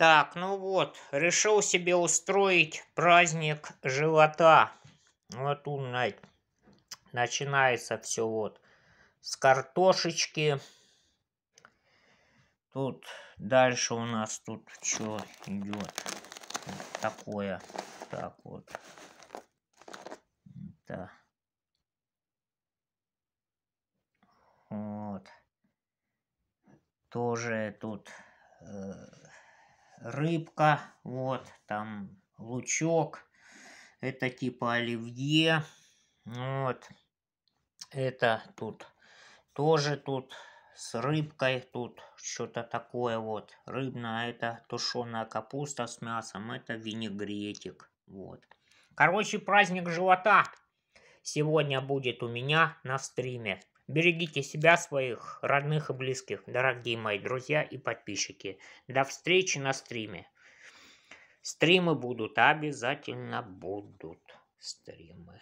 Так, ну вот, решил себе устроить праздник живота. Вот он, начинается все вот с картошечки. Тут дальше у нас тут что идет вот такое. Так вот. Да. Вот. Тоже тут э рыбка, вот, там лучок, это типа оливье, вот, это тут тоже тут с рыбкой, тут что-то такое вот, рыбная, а это тушеная капуста с мясом, это винегретик, вот. Короче, праздник живота сегодня будет у меня на стриме. Берегите себя, своих родных и близких, дорогие мои друзья и подписчики. До встречи на стриме. Стримы будут, обязательно будут стримы.